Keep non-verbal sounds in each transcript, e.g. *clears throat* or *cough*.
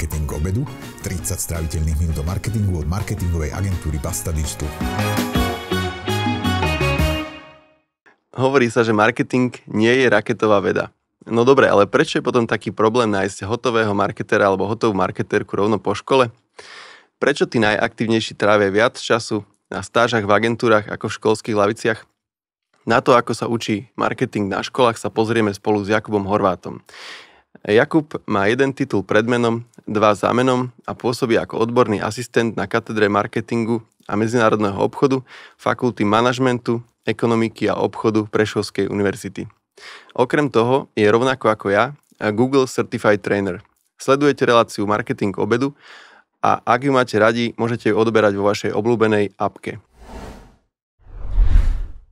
Marketing obedu, 30 stráviteľných minút do marketingu od marketingovej agentúry Basta Digital. Hovorí sa, že marketing nie je raketová veda. No dobre, ale prečo je potom taký problém nájsť hotového marketera alebo hotovú marketérku rovno po škole? Prečo tí najaktívnejší trávia viac času na stážach v agentúrach ako v školských laviciach? Na to, ako sa učí marketing na školách, sa pozrieme spolu s Jakubom Horvátom. Jakub má jeden titul pred menom dva za menom a pôsobí ako odborný asistent na katedre marketingu a medzinárodného obchodu Fakulty manažmentu, ekonomiky a obchodu Prešovskej univerzity. Okrem toho je rovnako ako ja Google Certified Trainer. Sledujete reláciu Marketing obedu a ak ju máte radi, môžete ju odoberať vo vašej obľúbenej apke.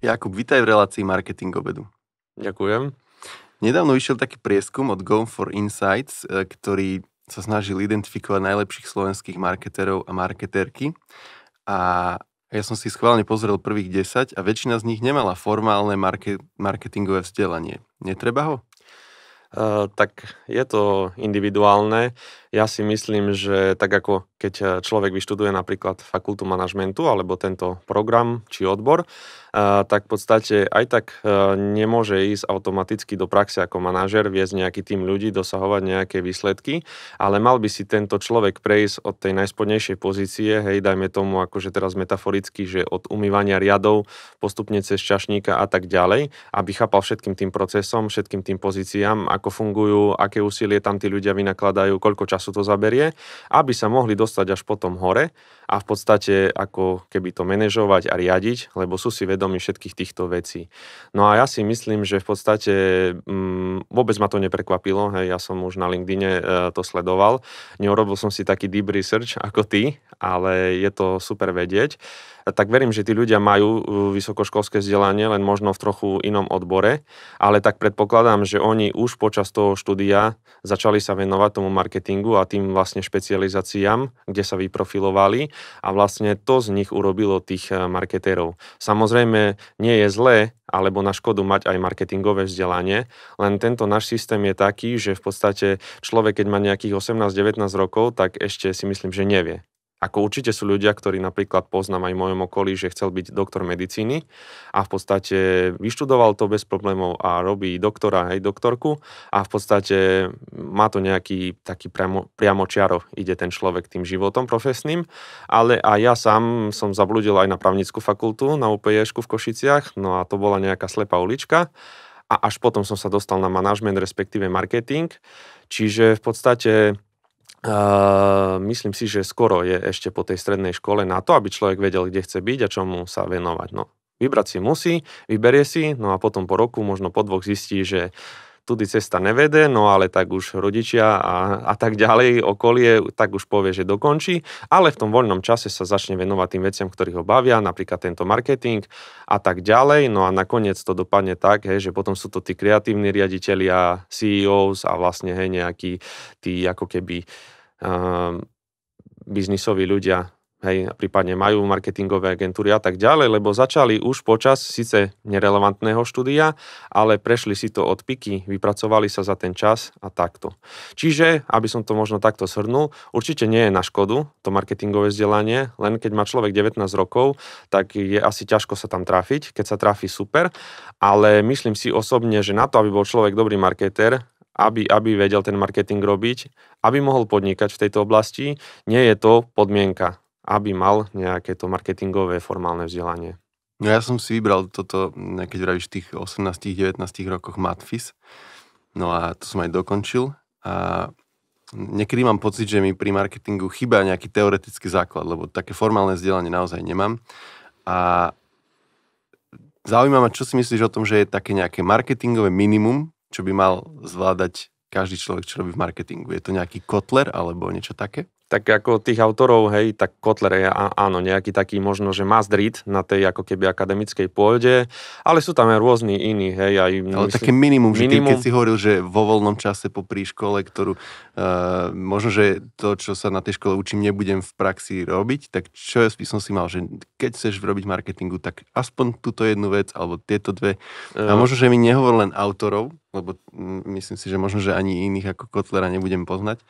Jakub, vítaj v relácii Marketing obedu. Ďakujem. Nedávno vyšiel taký prieskum od Go for Insights, e, ktorý sa snažil identifikovať najlepších slovenských marketerov a marketerky a ja som si schválne pozrel prvých 10 a väčšina z nich nemala formálne market, marketingové vzdelanie. Netreba ho? Uh, tak je to individuálne. Ja si myslím, že tak ako keď človek vyštuduje napríklad fakultu manažmentu alebo tento program či odbor, tak v podstate aj tak e, nemôže ísť automaticky do praxe ako manažer, viesť nejaký tým ľudí, dosahovať nejaké výsledky, ale mal by si tento človek prejsť od tej najspodnejšej pozície, hej, dajme tomu akože teraz metaforicky, že od umývania riadov postupne cez čašníka a tak ďalej, aby chápal všetkým tým procesom, všetkým tým pozíciám, ako fungujú, aké úsilie tam tí ľudia vynakladajú, koľko času to zaberie, aby sa mohli dostať až potom hore a v podstate ako keby to manažovať a riadiť, lebo sú si vedomi všetkých týchto vecí. No a ja si myslím, že v podstate mm, vôbec ma to neprekvapilo, hej, ja som už na LinkedIn e, to sledoval, neurobil som si taký deep research ako ty, ale je to super vedieť tak verím, že tí ľudia majú uh, vysokoškolské vzdelanie, len možno v trochu inom odbore, ale tak predpokladám, že oni už počas toho štúdia začali sa venovať tomu marketingu a tým vlastne špecializáciám, kde sa vyprofilovali a vlastne to z nich urobilo tých eh, marketérov. Samozrejme, nie je zlé alebo na škodu mať aj marketingové vzdelanie, len tento náš systém je taký, že v podstate človek, keď má nejakých 18-19 rokov, tak ešte si myslím, že nevie. Ako určite sú ľudia, ktorí napríklad poznám aj v mojom okolí, že chcel byť doktor medicíny a v podstate vyštudoval to bez problémov a robí doktora aj doktorku a v podstate má to nejaký taký priamo, priamo čiaro, ide ten človek tým životom profesným, ale a ja sám som zabludil aj na právnickú fakultu na UPJ v Košiciach, no a to bola nejaká slepá ulička a až potom som sa dostal na manažment, respektíve marketing, čiže v podstate Uh, myslím si, že skoro je ešte po tej strednej škole na to, aby človek vedel, kde chce byť a čomu sa venovať. No, vybrať si musí, vyberie si, no a potom po roku, možno po dvoch zistí, že uh, tudy cesta nevede, no ale tak už rodičia a, a tak ďalej, okolie, tak už povie, že dokončí, ale v tom voľnom čase sa začne venovať tým veciam, ktorí ho bavia, napríklad tento marketing a tak ďalej, no a nakoniec to dopadne tak, hej, že potom sú to tí kreatívni riaditeľia, CEOs a vlastne hej, nejakí tí ako keby um, biznisoví ľudia hej, prípadne majú marketingové agentúry a tak ďalej, lebo začali už počas síce nerelevantného štúdia, ale prešli si to od piky, vypracovali sa za ten čas a takto. Čiže, aby som to možno takto shrnul, určite nie je na škodu to marketingové vzdelanie, len keď má človek 19 rokov, tak je asi ťažko sa tam trafiť, keď sa trafi super, ale myslím si osobne, že na to, aby bol človek dobrý marketér, aby, aby vedel ten marketing robiť, aby mohol podnikať v tejto oblasti, nie je to podmienka aby mal nejaké to marketingové formálne vzdelanie. No ja som si vybral toto, keď vravíš v tých 18-19 rokoch matfis, no a to som aj dokončil a niekedy mám pocit, že mi pri marketingu chýba nejaký teoretický základ, lebo také formálne vzdelanie naozaj nemám a zaujíma ma, čo si myslíš o tom, že je také nejaké marketingové minimum, čo by mal zvládať každý človek, čo robí v marketingu. Je to nejaký kotler alebo niečo také? tak ako tých autorov, hej, tak Kotler je áno, nejaký taký možno, že má read na tej ako keby akademickej pôde, ale sú tam aj rôzni iní, hej. Aj, ale myslím, také minimum, minimum, že ty, keď si hovoril, že vo voľnom čase po škole, ktorú uh, možno, že to, čo sa na tej škole učím, nebudem v praxi robiť, tak čo by som si mal, že keď chceš robiť marketingu, tak aspoň túto jednu vec, alebo tieto dve. Uh... A eh. možno, že mi nehovor len autorov, lebo mm, myslím si, že možno, že ani iných ako Kotlera nebudem poznať,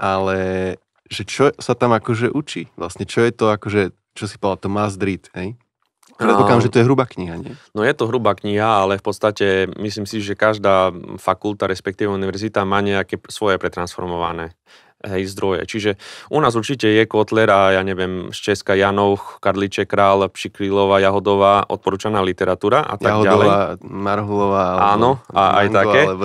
ale že čo sa tam akože učí? Vlastne čo je to akože, čo si povedal, to must read, hej? Predpokladám, no. že to je hrubá kniha, nie? No je to hrubá kniha, ale v podstate myslím si, že každá fakulta, respektíve univerzita má nejaké svoje pretransformované hej, zdroje. Čiže u nás určite je Kotler a ja neviem, z Česka Janov, Karliče Král, Pšikrílová, Jahodová, odporúčaná literatúra a tak Jahodová, ďalej. Marhulová. Áno, a aj také. Alebo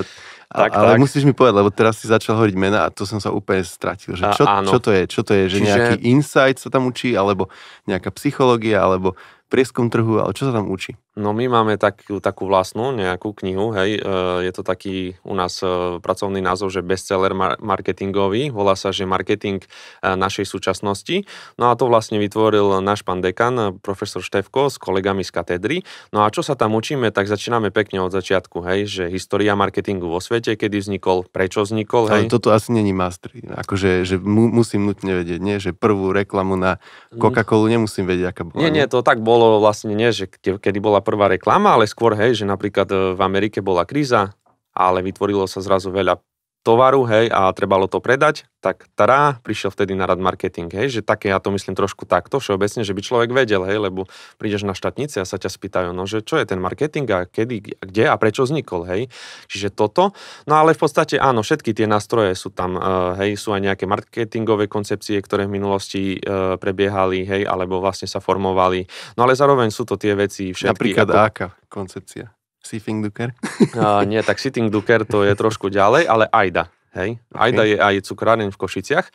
tak, ale tak. musíš mi povedať, lebo teraz si začal hovoriť mena a to som sa úplne stratil. Že čo, a, čo to je? Čo to je? Že Čiže... nejaký insight sa tam učí, alebo nejaká psychológia, alebo prieskum trhu, ale čo sa tam učí? No my máme takú, takú vlastnú nejakú knihu, hej, e, je to taký u nás e, pracovný názov, že bestseller marketingový, volá sa, že marketing e, našej súčasnosti. No a to vlastne vytvoril náš pán dekan, profesor Števko s kolegami z katedry. No a čo sa tam učíme, tak začíname pekne od začiatku, hej, že história marketingu vo svete, kedy vznikol, prečo vznikol, hej. Ale toto asi není mastery, akože že mu, musím nutne vedieť, nie, že prvú reklamu na mm. Coca-Colu nemusím vedieť, aká bola. Nie, nie, to tak bolo vlastne, nie, že kedy bola prvá reklama, ale skôr, hej, že napríklad e, v Amerike bola kríza, ale vytvorilo sa zrazu veľa tovaru, hej, a trebalo to predať, tak tará, prišiel vtedy na rad marketing, hej, že také ja to myslím trošku takto všeobecne, že by človek vedel, hej, lebo prídeš na štátnice a sa ťa spýtajú, no, že čo je ten marketing a kedy, kde a prečo vznikol, hej, čiže toto, no ale v podstate áno, všetky tie nástroje sú tam, eh, hej, sú aj nejaké marketingové koncepcie, ktoré v minulosti eh, prebiehali, hej, alebo vlastne sa formovali, no ale zároveň sú to tie veci všetky. Napríklad ako... aká koncepcia? Sitting Duker? Uh, nie, tak Sitting Duker to je trošku ďalej, ale Aida. Hej, okay. je aj cukráreň v Košiciach,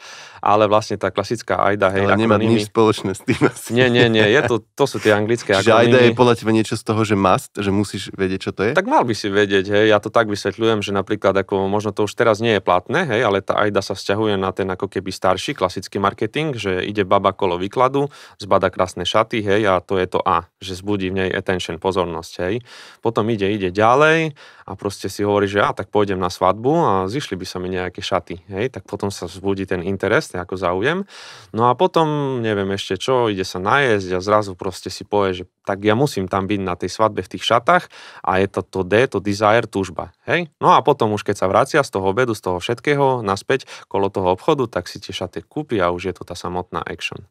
ale vlastne tá klasická Ajda, hej, ale nemá akronymy... nič spoločné s tým asi. Nie, nie, nie, je to, to sú tie anglické Čiže Ajda je podľa teba niečo z toho, že must, že musíš vedieť, čo to je? Tak mal by si vedieť, hej, ja to tak vysvetľujem, že napríklad ako možno to už teraz nie je platné, hej, ale tá Ajda sa vzťahuje na ten ako keby starší klasický marketing, že ide baba kolo výkladu, zbada krásne šaty, hej, a to je to A, že zbudí v nej attention, pozornosť, hej. Potom ide, ide ďalej, a proste si hovorí, že ja tak pôjdem na svadbu a zišli by sa mi nejaké šaty, hej, tak potom sa vzbudí ten interes, ako záujem. No a potom, neviem ešte čo, ide sa najesť a zrazu proste si povie, že tak ja musím tam byť na tej svadbe v tých šatách a je to to D, to desire, túžba, hej. No a potom už keď sa vracia z toho obedu, z toho všetkého naspäť kolo toho obchodu, tak si tie šaty kúpi a už je to tá samotná action.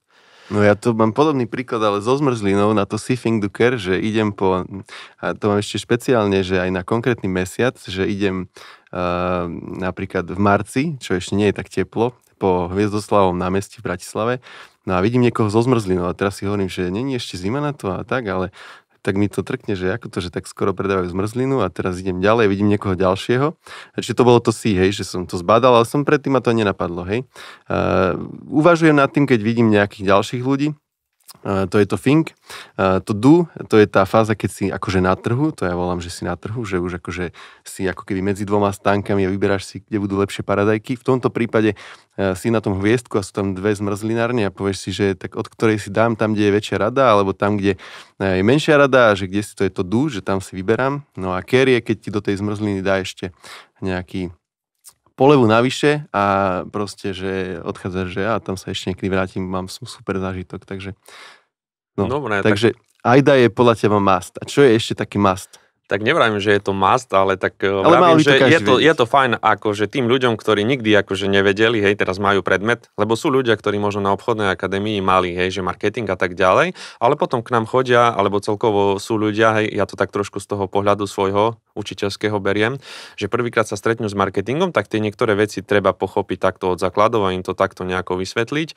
No ja tu mám podobný príklad, ale so zmrzlinou na to sifing du care, že idem po, a to mám ešte špeciálne, že aj na konkrétny mesiac, že idem uh, napríklad v marci, čo ešte nie je tak teplo, po Hviezdoslavom námestí v Bratislave, No a vidím niekoho zo zmrzlinou a teraz si hovorím, že není ešte zima na to a tak, ale tak mi to trkne, že ako to, že tak skoro predávajú zmrzlinu a teraz idem ďalej, vidím niekoho ďalšieho. A či to bolo to si, hej, že som to zbadal, ale som predtým a to nenapadlo, hej. Uh, uvažujem nad tým, keď vidím nejakých ďalších ľudí, to je to think. To do, to je tá fáza, keď si akože na trhu, to ja volám, že si na trhu, že už akože si ako keby medzi dvoma stánkami a vyberáš si, kde budú lepšie paradajky. V tomto prípade e, si na tom hviezdku a sú tam dve zmrzlinárne a povieš si, že tak od ktorej si dám tam, kde je väčšia rada, alebo tam, kde e, je menšia rada a že kde si to je to do, že tam si vyberám. No a carry je, keď ti do tej zmrzliny dá ešte nejaký polevu navyše a proste, že odchádza, že ja tam sa ešte niekedy vrátim, mám super zážitok, takže... No, Dobre, takže tak... Ajda je podľa teba must. A čo je ešte taký must? tak nevrajím, že je to must, ale tak eh, ale vravím, že to je, to, je to fajn akože tým ľuďom, ktorí nikdy akože nevedeli, hej, teraz majú predmet, lebo sú ľudia, ktorí možno na obchodnej akadémii mali, hej, že marketing a tak ďalej, ale potom k nám chodia, alebo celkovo sú ľudia, hej, ja to tak trošku z toho pohľadu svojho učiteľského beriem, že prvýkrát sa stretnú s marketingom, tak tie niektoré veci treba pochopiť takto od základov a im to takto nejako vysvetliť.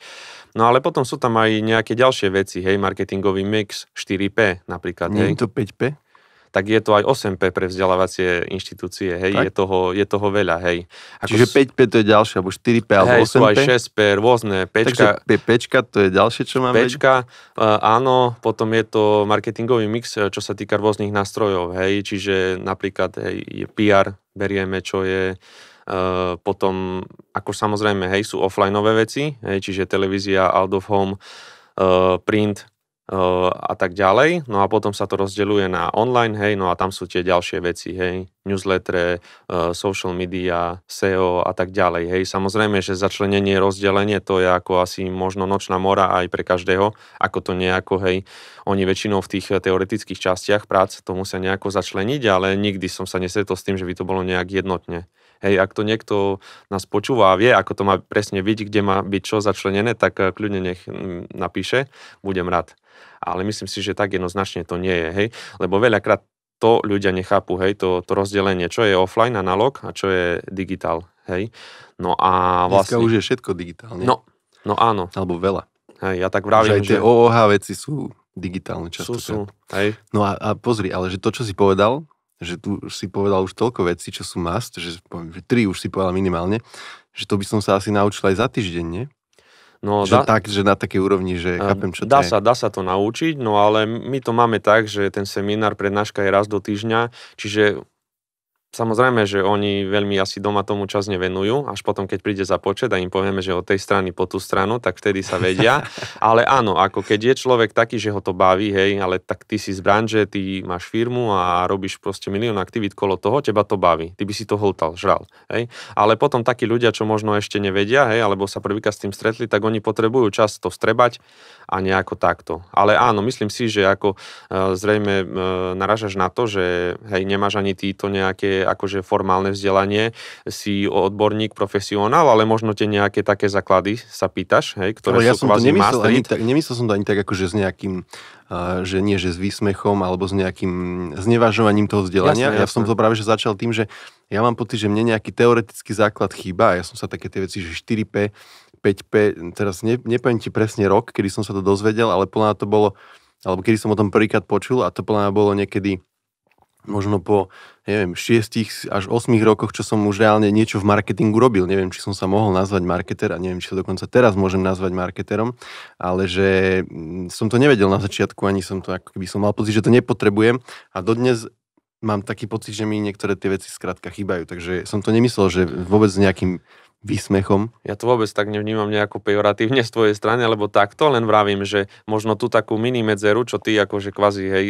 No ale potom sú tam aj nejaké ďalšie veci, hej, marketingový mix 4P napríklad. Nie hej. je to 5P? tak je to aj 8P pre vzdelávacie inštitúcie, hej, je toho, je toho veľa, hej. Ako Čiže s... 5P to je ďalšie, alebo 4P, alebo hej, 8P? sú aj 6P, rôzne, Pčka. Takže Pčka to je ďalšie, čo máme? Pčka, e, áno, potom je to marketingový mix, e, čo sa týka rôznych nástrojov, hej, čiže napríklad hej, je PR berieme, čo je e, potom, ako samozrejme, hej, sú offlineové veci, hej, čiže televízia, out of home, print, a tak ďalej. No a potom sa to rozdeľuje na online, hej, no a tam sú tie ďalšie veci, hej, newsletter, e, social media, SEO a tak ďalej, hej. Samozrejme, že začlenenie, rozdelenie, to je ako asi možno nočná mora aj pre každého, ako to nejako, hej, oni väčšinou v tých teoretických častiach prác to musia nejako začleniť, ale nikdy som sa nesetol s tým, že by to bolo nejak jednotne. Hej, ak to niekto nás počúva a vie, ako to má presne byť, kde má byť čo začlenené, tak e, kľudne nech napíše, budem rád. Ale myslím si, že tak jednoznačne to nie je, hej. Lebo veľakrát to ľudia nechápu, hej, to, to rozdelenie, čo je offline, analog a čo je digital, hej. No a vlastne... Dneska už je všetko digitálne. No, no áno. Alebo veľa. Hej, ja tak vravím, že... Aj tie že... OOH veci sú digitálne často. Sú, sú, hej. No a, a pozri, ale že to, čo si povedal, že tu si povedal už toľko vecí, čo sú must, že, že tri už si povedal minimálne, že to by som sa asi naučil aj za týždeň, nie? No, že dá, tak, že na takej úrovni, že ehm, chápem, čo dá to je. sa, Dá sa to naučiť, no ale my to máme tak, že ten seminár, prednáška je raz do týždňa, čiže Samozrejme, že oni veľmi asi doma tomu čas nevenujú, až potom, keď príde za počet a im povieme, že od tej strany po tú stranu, tak vtedy sa vedia. *laughs* Ale áno, ako keď je človek taký, že ho to baví, hej, ale tak ty si z branže, ty máš firmu a robíš proste milión aktivít kolo toho, teba to baví. Ty by si to hltal, žral. Hej. Ale potom takí ľudia, čo možno ešte nevedia, hej, alebo sa prvýkrát s tým stretli, tak oni potrebujú čas to strebať a nejako takto. Ale áno, myslím si, že ako e, zrejme e, naražaš na to, že hej, nemáš ani títo nejaké akože formálne vzdelanie, si odborník, profesionál, ale možno tie nejaké také základy sa pýtaš, hej, ktoré ale ja sú som to nemyslel, ani tak, nemyslel som to ani tak akože s nejakým že nie, že s výsmechom alebo s nejakým znevažovaním toho vzdelania. Jasne, jasne. Ja som to práve že začal tým, že ja mám pocit, že mne nejaký teoretický základ chýba a ja som sa také tie veci, že 4P, 5P, teraz ne, nepoviem ti presne rok, kedy som sa to dozvedel, ale plná to bolo, alebo kedy som o tom prvýkrát počul a to plná bolo niekedy možno po, neviem, 6 až 8 rokoch, čo som už reálne niečo v marketingu robil. Neviem, či som sa mohol nazvať marketer a neviem, či sa dokonca teraz môžem nazvať marketerom, ale že mm, som to nevedel na začiatku, ani som to, ako keby som mal pocit, že to nepotrebujem a dodnes mám taký pocit, že mi niektoré tie veci skrátka chýbajú, takže som to nemyslel, že vôbec s nejakým výsmechom. Ja to vôbec tak nevnímam nejako pejoratívne z tvojej strany, lebo takto, len vravím, že možno tú takú mini medzeru, čo ty akože kvazi, hej,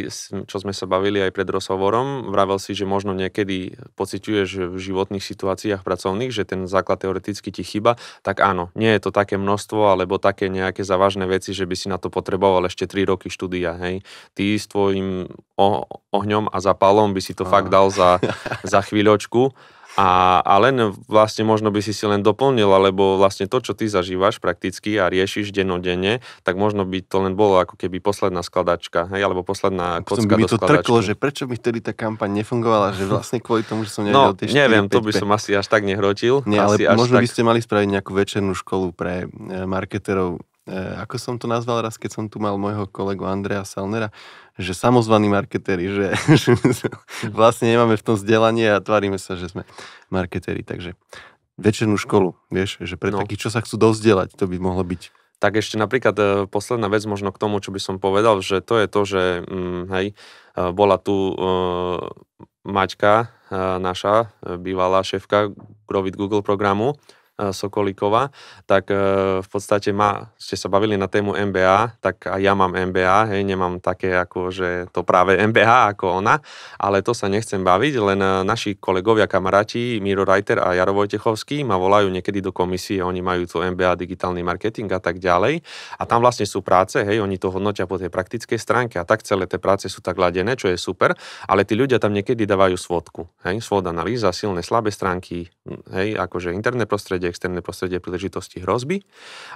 čo sme sa bavili aj pred rozhovorom, vravel si, že možno niekedy pociťuješ v životných situáciách pracovných, že ten základ teoreticky ti chyba, tak áno, nie je to také množstvo, alebo také nejaké závažné veci, že by si na to potreboval ešte 3 roky štúdia, hej. Ty s tvojim ohňom a zapalom by si to a. fakt dal za, *laughs* za chvíľočku a, a len vlastne možno by si si len doplnil, alebo vlastne to, čo ty zažívaš prakticky a riešiš denodenne, tak možno by to len bolo ako keby posledná skladačka, hej, alebo posledná kocka by mi to skladačky. trklo, že prečo by vtedy tá kampaň nefungovala, že vlastne kvôli tomu, že som no, nevedel no, tie 4, neviem, 5, to by 5. som asi až tak nehrotil. Nie, ale možno tak... by ste mali spraviť nejakú večernú školu pre eh, marketerov E, ako som to nazval raz, keď som tu mal môjho kolegu Andrea Salnera, že samozvaní marketéri, že, *laughs* že hm. vlastne nemáme v tom vzdelanie a tvárime sa, že sme marketéri, takže večernú školu, vieš, že pre no. takých, čo sa chcú dozdelať, to by mohlo byť. Tak ešte napríklad e, posledná vec možno k tomu, čo by som povedal, že to je to, že mm, hej, e, bola tu uh, Maťka, uh, naša bývalá šéfka Grovit Google programu, Sokolíková, tak e, v podstate má, ste sa bavili na tému MBA, tak aj ja mám MBA, hej, nemám také ako, že to práve MBA ako ona, ale to sa nechcem baviť, len e, naši kolegovia, kamaráti, Miro Reiter a Jaro Vojtechovský ma volajú niekedy do komisie, oni majú tu MBA, digitálny marketing a tak ďalej a tam vlastne sú práce, hej, oni to hodnotia po tej praktickej stránke a tak celé tie práce sú tak ladené, čo je super, ale tí ľudia tam niekedy dávajú svodku, hej, svod analýza, silné, slabé stránky, hej, akože interné prostredie, externé prostredie, príležitosti, hrozby.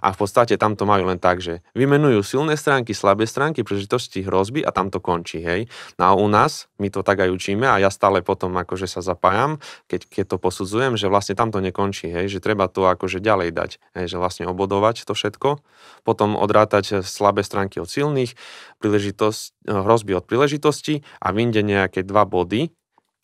A v podstate tam to majú len tak, že vymenujú silné stránky, slabé stránky, príležitosti, hrozby a tam to končí. Hej. No a u nás my to tak aj učíme a ja stále potom akože sa zapájam, keď, keď to posudzujem, že vlastne tam to nekončí, hej, že treba to akože ďalej dať, hej, že vlastne obodovať to všetko, potom odrátať eh, slabé stránky od silných, príležitosť, eh, hrozby od príležitosti a vyjde nejaké dva body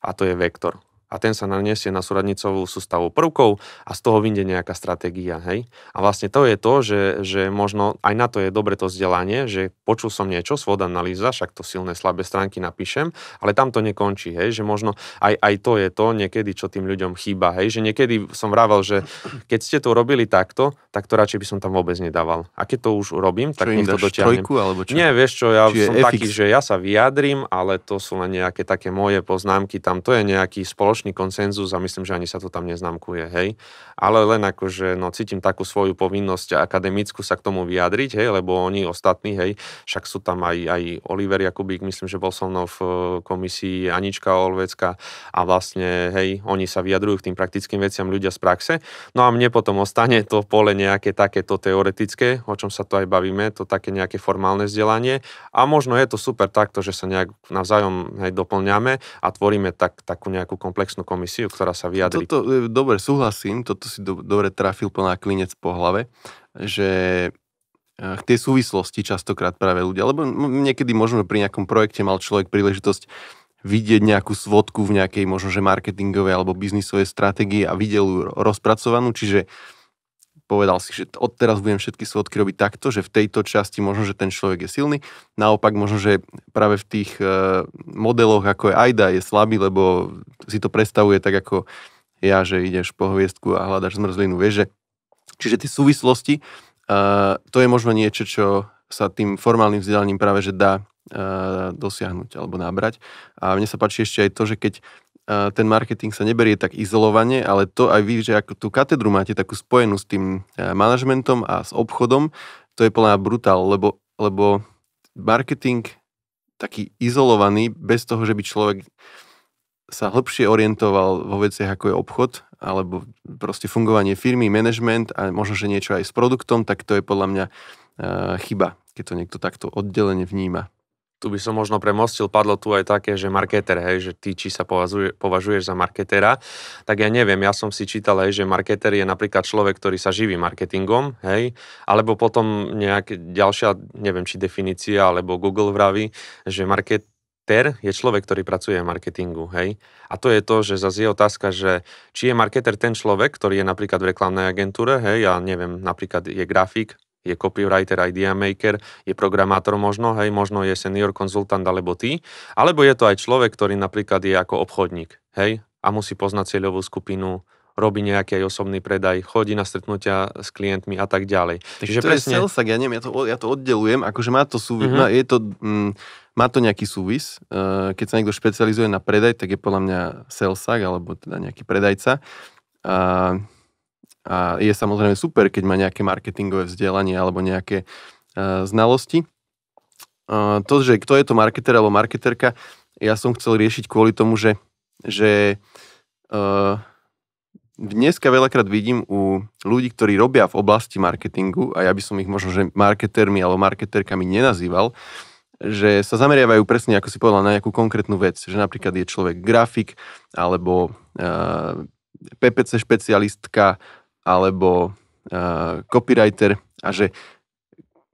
a to je vektor a ten sa naniesie na súradnicovú sústavu prvkov a z toho vyjde nejaká stratégia. Hej? A vlastne to je to, že, že možno aj na to je dobre to vzdelanie, že počul som niečo, svod analýza, však to silné, slabé stránky napíšem, ale tam to nekončí, hej? že možno aj, aj to je to niekedy, čo tým ľuďom chýba. Hej? Že niekedy som vravel, že keď ste to robili takto, tak to radšej by som tam vôbec nedával. A keď to už robím, tak nech to dotiahnem. alebo čo? Nie, vieš čo, ja Čiže som FX. taký, že ja sa vyjadrím, ale to sú len nejaké také moje poznámky, tam to je nejaký spoločný spoločný konsenzus a myslím, že ani sa to tam neznámkuje, hej. Ale len akože, no cítim takú svoju povinnosť akademickú sa k tomu vyjadriť, hej, lebo oni ostatní, hej, však sú tam aj, aj Oliver Jakubík, myslím, že bol so mnou v e, komisii Anička Olvecka a vlastne, hej, oni sa vyjadrujú k tým praktickým veciam ľudia z praxe. No a mne potom ostane to pole nejaké takéto teoretické, o čom sa tu aj bavíme, to také nejaké formálne vzdelanie a možno je to super takto, že sa nejak navzájom hej, doplňame a tvoríme tak, takú nejakú komplexnú komplexnú komisiu, ktorá sa vyjadri. Toto, e, dobre, súhlasím, toto si do, dobre trafil plná klinec po hlave, že e, tie tej súvislosti častokrát práve ľudia, lebo niekedy možno pri nejakom projekte mal človek príležitosť vidieť nejakú svodku v nejakej možno, že marketingovej alebo biznisovej stratégii a videl ju rozpracovanú, čiže povedal si, že od teraz budem všetky svodky robiť takto, že v tejto časti možno, že ten človek je silný. Naopak možno, že práve v tých e, modeloch, ako je AIDA, je slabý, lebo si to predstavuje tak ako ja, že ideš po hviezdku a hľadaš zmrzlinu, vieš, že čiže tie súvislosti, uh, to je možno niečo, čo sa tým formálnym vzdelaním práve, že dá uh, dosiahnuť alebo nabrať. A mne sa páči ešte aj to, že keď ten marketing sa neberie tak izolovane, ale to aj vy, že ako tú katedru máte takú spojenú s tým manažmentom a s obchodom, to je plná brutál, lebo, lebo marketing taký izolovaný, bez toho, že by človek sa hlbšie orientoval vo veciach, ako je obchod, alebo proste fungovanie firmy, management a možno, že niečo aj s produktom, tak to je podľa mňa eh, chyba, keď to niekto takto oddelene vníma. Tu by som možno premostil, padlo tu aj také, že marketer, hej, že ty, či sa považuje, považuješ za marketera, tak ja neviem, ja som si čítal, hej, že marketer je napríklad človek, ktorý sa živí marketingom, hej, alebo potom nejaká ďalšia, neviem, či definícia, alebo Google vraví, že market, marketér je človek, ktorý pracuje v marketingu, hej. A to je to, že zase je otázka, že či je marketer ten človek, ktorý je napríklad v reklamnej agentúre, hej, ja neviem, napríklad je grafik, je copywriter, idea maker, je programátor možno, hej, možno je senior konzultant alebo ty, alebo je to aj človek, ktorý napríklad je ako obchodník, hej, a musí poznať cieľovú skupinu, robí nejaký aj osobný predaj, chodí na stretnutia s klientmi a tak ďalej. Takže Čiže to presne... je sales, ja neviem, ja to, ja to oddelujem, akože má to súvis, mm-hmm. má, je to, mm, má to nejaký súvis. Eh, keď sa niekto špecializuje na predaj, tak je podľa mňa salesak, alebo teda nejaký predajca. A, a je samozrejme super, keď má nejaké marketingové vzdelanie alebo nejaké uh, znalosti. Uh, to, že kto je to marketer alebo marketerka, ja som chcel riešiť kvôli tomu, že, že uh, dneska veľakrát vidím u ľudí, ktorí robia v oblasti marketingu, a ja by som ich možno, že marketermi alebo marketerkami nenazýval, že sa zameriavajú presne, ako si povedala, na nejakú konkrétnu vec. Že napríklad je človek grafik, alebo uh, eh, PPC špecialistka, alebo uh, copywriter a že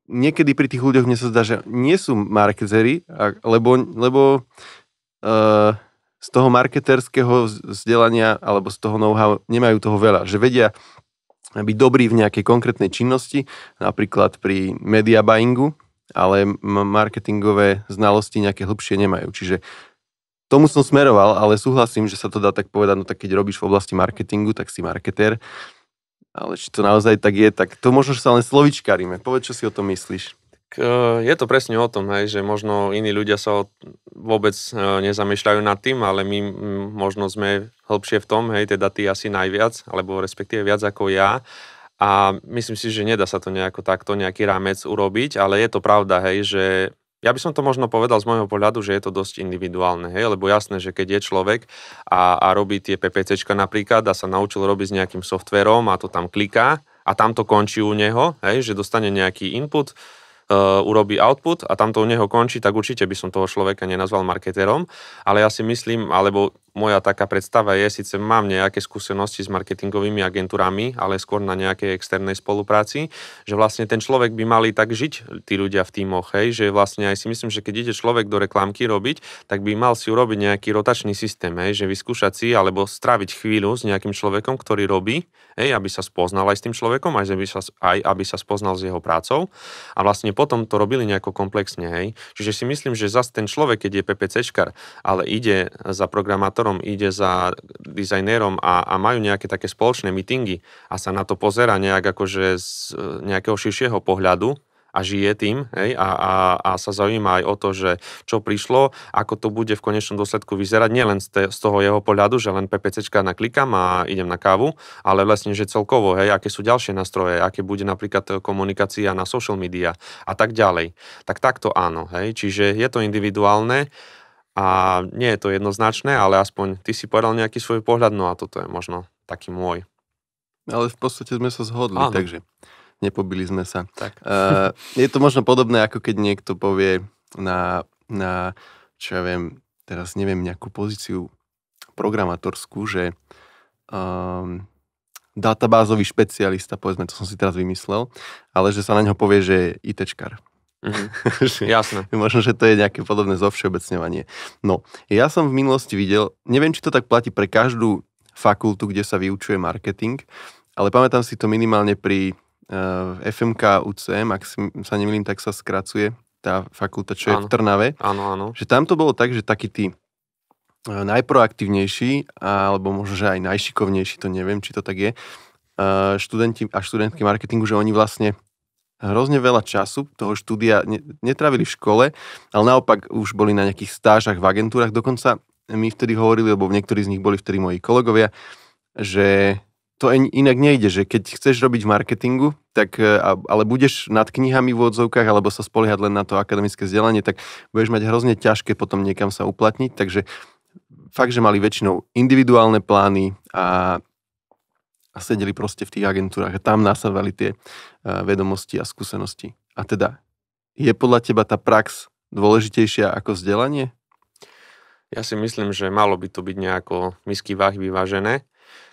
niekedy pri tých ľuďoch mne sa zdá, že nie sú marketery, lebo, lebo uh, z toho marketerského vzdelania alebo z toho know-how nemajú toho veľa. Že vedia eh, byť dobrí v nejakej konkrétnej činnosti, napríklad pri media buyingu, ale marketingové znalosti nejaké hĺbšie nemajú. Čiže tomu som smeroval, ale súhlasím, že sa to dá tak povedať, no tak keď robíš v oblasti marketingu, tak si marketér. Ale či to naozaj tak je, tak to možno, že sa len slovičkaríme. Povedz, čo si o tom myslíš. Eh, je to presne o tom, hej, že možno iní ľudia sa vôbec eh, nezamýšľajú nad tým, ale my možno sme hĺbšie v tom, hej, teda ty asi najviac, alebo respektíve viac ako ja. A myslím si, že nedá sa to nejako takto, nejaký rámec urobiť, ale je to pravda, hej, že ja by som to možno povedal z môjho pohľadu, že je to dosť individuálne, hej, lebo jasné, že keď je človek a, a robí tie PPCčka napríklad a sa naučil robiť s nejakým softverom a to tam kliká a tam to končí u neho, hej, že dostane nejaký input, Eh, urobí output a tam to u neho končí, tak určite by som toho človeka nenazval marketérom, ale ja si myslím, alebo moja taká predstava je, síce mám nejaké skúsenosti s marketingovými agentúrami, ale skôr na nejakej externej spolupráci, že vlastne ten človek by mali tak žiť, tí ľudia v týmoch, hej, že vlastne aj si myslím, že keď ide človek do reklamky robiť, tak by mal si urobiť nejaký rotačný systém, hej, že vyskúšať si alebo stráviť chvíľu s nejakým človekom, ktorý robí, hej, aby sa spoznal aj s tým človekom, aj aby sa, aj aby sa spoznal s jeho prácou a vlastne potom to robili nejako komplexne, hej. Čiže si myslím, že zase ten človek, keď je PPCčkar, ale ide za programátor autorom ide za dizajnérom a, a majú nejaké také spoločné meetingy a sa na to pozera nejak akože z e, nejakého širšieho pohľadu, a žije tým hej, a, a, a sa zaujíma aj o to, že čo prišlo, ako to bude v konečnom dôsledku vyzerať, nielen z, te, z toho jeho pohľadu, že len PPCčka naklikám a idem na kávu, ale vlastne, že celkovo, hej, aké sú ďalšie nástroje, aké bude napríklad e, komunikácia na social media a tak ďalej. Tak takto áno, hej, čiže je to individuálne a nie je to jednoznačné, ale aspoň ty si povedal nejaký svoj pohľad, no a toto je možno taký môj. Ale v podstate sme sa zhodli, Áno. takže nepobili sme sa. Tak. Uh, *laughs* je to možno podobné, ako keď niekto povie na, na čo ja viem, teraz neviem, nejakú pozíciu programátorskú, že um, databázový špecialista, povedzme, to som si teraz vymyslel, ale že sa na ňo povie, že je ITčkar. Mm-hmm. *laughs* Jasné. *laughs* Možno, že to je nejaké podobné zovšeobecňovanie. No, ja som v minulosti videl, neviem, či to tak platí pre každú fakultu, kde sa vyučuje marketing, ale pamätám si to minimálne pri uh, eh, FMK UCM, ak si, sa nemýlim, tak sa skracuje tá fakulta, čo áno. je v Trnave. Áno, áno. Že tam to bolo tak, že taký tí eh, najproaktívnejší, alebo možno, že aj najšikovnejší, to neviem, či to tak je, eh, študenti a študentky marketingu, že oni vlastne hrozne veľa času toho štúdia netravili v škole, ale naopak už boli na nejakých stážach v agentúrach. Dokonca mi vtedy hovorili, lebo niektorí z nich boli vtedy moji kolegovia, že to inak nejde, že keď chceš robiť v marketingu, tak, e, ale budeš nad knihami v odzovkách alebo sa spoliehať len na to akademické vzdelanie, tak budeš mať hrozne ťažké potom niekam sa uplatniť. Takže fakt, že mali väčšinou individuálne plány a, a sedeli proste v tých agentúrach a tam nasávali tie Vedomosti a skúsenosti A teda, je podľa teba tá prax dôležitejšia ako vzdelanie? Ja si myslím, že malo by to byť nejako misky váhy vyvážené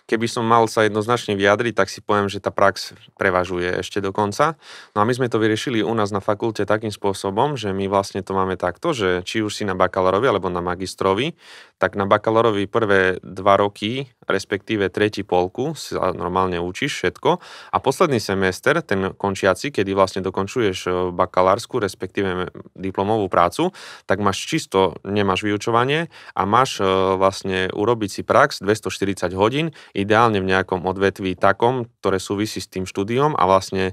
keby som mal sa jednoznačne vyjadriť, tak si poviem, že tá prax prevažuje ešte do konca. No a my sme to vyriešili u nás na fakulte takým spôsobom, že my vlastne to máme takto, že či už si na bakalárovi alebo na magistrovi, tak na bakalárovi prvé dva roky, respektíve tretí polku, sa normálne učíš všetko a posledný semester, ten končiaci, kedy vlastne dokončuješ e, bakalárskú, respektíve diplomovú prácu, tak máš čisto, nemáš vyučovanie a máš e, vlastne urobiť si prax 240 hodín, ideálne v nejakom odvetví takom, ktoré súvisí s tým štúdiom a vlastne e,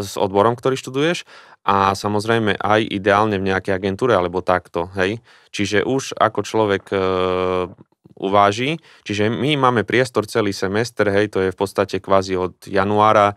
s odborom, ktorý študuješ a samozrejme aj ideálne v nejakej agentúre alebo takto, hej. Čiže už ako človek e, uváži. Čiže my máme priestor celý semester, hej, to je v podstate kvázi od januára e,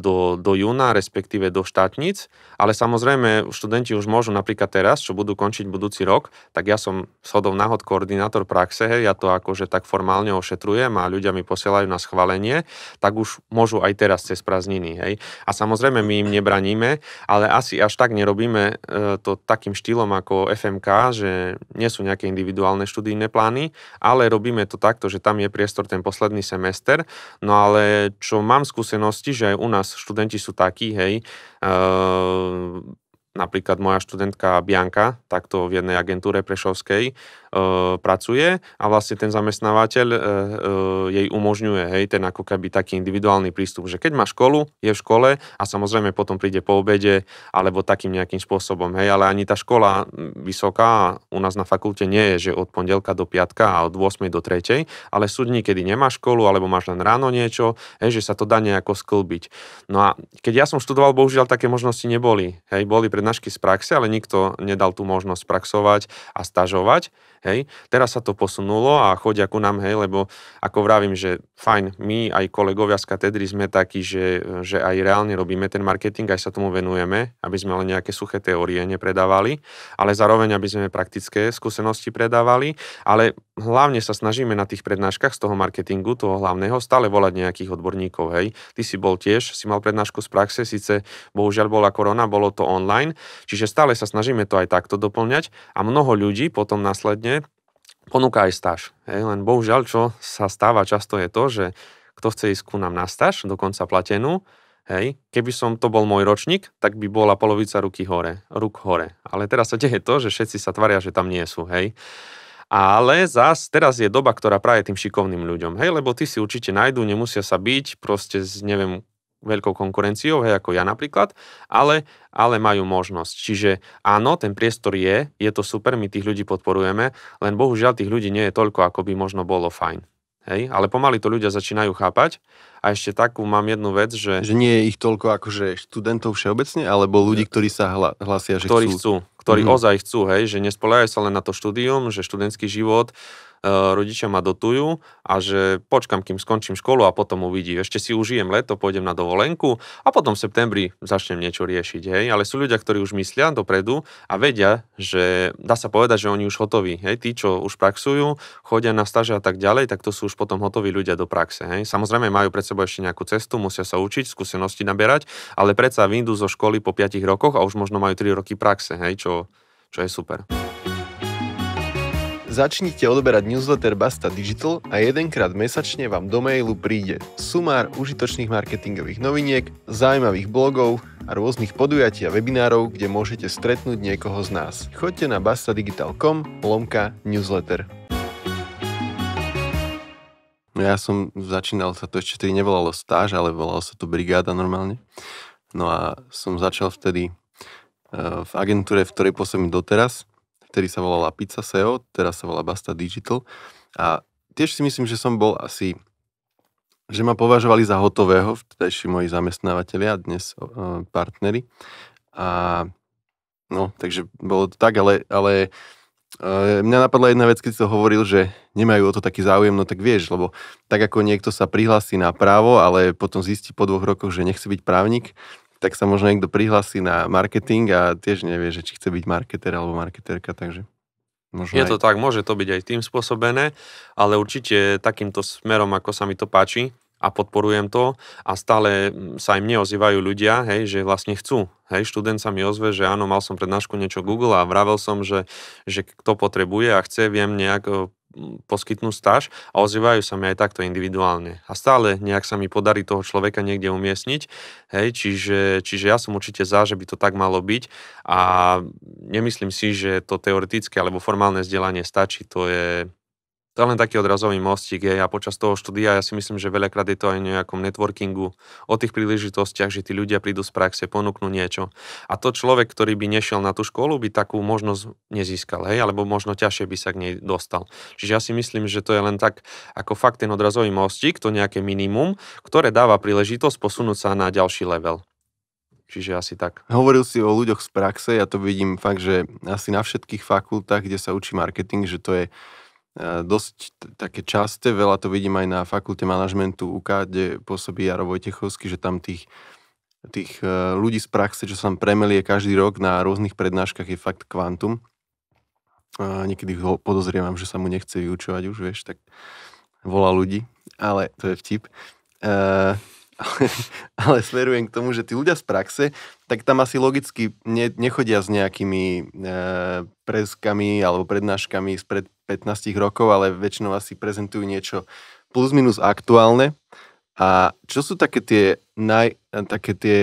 do, do júna, respektíve do štátnic, ale samozrejme študenti už môžu napríklad teraz, čo budú končiť budúci rok, tak ja som shodov náhod koordinátor praxe, hej, ja to akože tak formálne ošetrujem a ľudia mi posielajú na schválenie, tak už môžu aj teraz cez prázdniny, hej. A samozrejme my im nebraníme, ale asi až tak nerobíme e, to takým štýlom ako FMK, že nie sú nejaké individuálne študijné plány, ale robíme to takto, že tam je priestor ten posledný semester. No ale čo mám skúsenosti, že aj u nás študenti sú takí, hej, e, napríklad moja študentka Bianka, takto v jednej agentúre prešovskej, E, pracuje a vlastne ten zamestnávateľ e, e, jej umožňuje, hej, ten ako keby taký individuálny prístup, že keď má školu, je v škole a samozrejme potom príde po obede alebo takým nejakým spôsobom, hej, ale ani tá škola vysoká u nás na fakulte nie je, že od pondelka do piatka a od 8 do 3, ale sú dní, kedy nemá školu alebo máš len ráno niečo, hej, že sa to dá nejako sklbiť. No a keď ja som študoval, bohužiaľ také možnosti neboli, hej, boli prednášky z praxe, ale nikto nedal tú možnosť praxovať a stažovať, Hej. Teraz sa to posunulo a chodia ku nám, hej, lebo ako vravím, že fajn, my aj kolegovia z katedry sme takí, že, že aj reálne robíme ten marketing, aj sa tomu venujeme, aby sme len nejaké suché teórie nepredávali, ale zároveň, aby sme praktické skúsenosti predávali, ale hlavne sa snažíme na tých prednáškach z toho marketingu, toho hlavného, stále volať nejakých odborníkov, hej. Ty si bol tiež, si mal prednášku z praxe, síce bohužiaľ bola korona, bolo to online, čiže stále sa snažíme to aj takto doplňať a mnoho ľudí potom následne ponúka aj stáž. Hej. Len bohužiaľ, čo sa stáva často je to, že kto chce ísť ku nám na stáž, dokonca platenú, Hej, keby som to bol môj ročník, tak by bola polovica ruky hore, ruk hore. Ale teraz sa deje to, že všetci sa tvária, že tam nie sú, hej. Ale zás teraz je doba, ktorá práve tým šikovným ľuďom. Hej, lebo ty si určite nájdú, nemusia sa byť proste s, neviem, veľkou konkurenciou, hej, ako ja napríklad, ale, ale majú možnosť. Čiže áno, ten priestor je, je to super, my tých ľudí podporujeme, len bohužiaľ tých ľudí nie je toľko, ako by možno bolo fajn. Hej, ale pomaly to ľudia začínajú chápať. A ešte takú mám jednu vec, že... Že nie je ich toľko že študentov všeobecne, alebo ľudí, ktorí sa hla, hlasia, že ktorí chcú. chcú ktorí mm. ozaj chcú, hej, že nespoľajú sa len na to štúdium, že študentský život E, rodičia ma dotujú a že počkam, kým skončím školu a potom uvidí. Ešte si užijem leto, pôjdem na dovolenku a potom v septembri začnem niečo riešiť. Hej. Ale sú ľudia, ktorí už myslia dopredu a vedia, že dá sa povedať, že oni už hotoví. Hej. Tí, čo už praxujú, chodia na staže a tak ďalej, tak to sú už potom hotoví ľudia do praxe. Hej. Samozrejme majú pred sebou ešte nejakú cestu, musia sa učiť, skúsenosti naberať, ale predsa vyjdú zo školy po 5 rokoch a už možno majú 3 roky praxe, hej, čo, čo je super. Začnite odberať newsletter Basta Digital a jedenkrát mesačne vám do mailu príde sumár užitočných marketingových noviniek, zaujímavých blogov a rôznych podujatí a webinárov, kde môžete stretnúť niekoho z nás. Choďte na bastadigital.com lomka newsletter. No ja som začínal, sa to ešte tedy nevolalo stáž, ale volalo sa to brigáda normálne. No a som začal vtedy eh, v agentúre, v ktorej pôsobím doteraz, vtedy sa volala Pizza SEO, teraz sa volá Basta Digital a tiež si myslím, že som bol asi že ma považovali za hotového, vtedajší moji zamestnávateľia, dnes e, partnery. A no, takže bolo to tak, ale, ale e, mňa napadla jedna vec, keď si to hovoril, že nemajú o to taký záujem, no tak vieš, lebo tak ako niekto sa prihlási na právo, ale potom zistí po dvoch rokoch, že nechce byť právnik, tak sa možno niekto prihlási na marketing a tiež nevie, že či chce byť marketer alebo marketerka, takže možno Je aj... to tak, môže to byť aj tým spôsobené, ale určite takýmto smerom, ako sa mi to páči, a podporujem to a stále mm, sa im neozývajú ľudia, hej, že vlastne chcú. Hej, študent sa mi ozve, že áno, mal som prednášku niečo Google a vravel som, že, že kto potrebuje a chce, viem nejak e, poskytnú stáž a ozývajú sa mi aj takto individuálne. A stále nejak sa mi podarí toho človeka niekde umiestniť, hej, čiže, čiže ja som určite za, že by to tak malo byť a nemyslím si, že to teoretické alebo formálne vzdelanie stačí, to je, to je len taký odrazový mostík. Je. A počas toho štúdia ja si myslím, že veľakrát je to aj o nejakom networkingu, o tých príležitostiach, že tí ľudia prídu z praxe, ponúknú niečo. A to človek, ktorý by nešiel na tú školu, by takú možnosť nezískal, hej, alebo možno ťažšie by sa k nej dostal. Čiže ja si myslím, že to je len tak ako fakt ten odrazový mostík, to nejaké minimum, ktoré dáva príležitosť posunúť sa na ďalší level. Čiže asi tak. Hovoril si o ľuďoch z praxe, ja to vidím fakt, že asi na všetkých fakultách, kde sa učí marketing, že to je dosť také časté, veľa to vidím aj na fakulte manažmentu UK, kde pôsobí Jaro Vojtechovský, že tam tých, tých e, ľudí z praxe, čo sa tam premelie každý rok na rôznych prednáškach je fakt kvantum. Niekedy ho podozrievam, že sa mu nechce vyučovať už, vieš, tak volá ľudí, ale to je vtip. ale, *laughs* ale smerujem k tomu, že tí ľudia z praxe, tak tam asi logicky ne, nechodia s nejakými e, preskami alebo prednáškami z 15 rokov, ale väčšinou asi prezentujú niečo plus minus aktuálne. A čo sú také tie, naj, také tie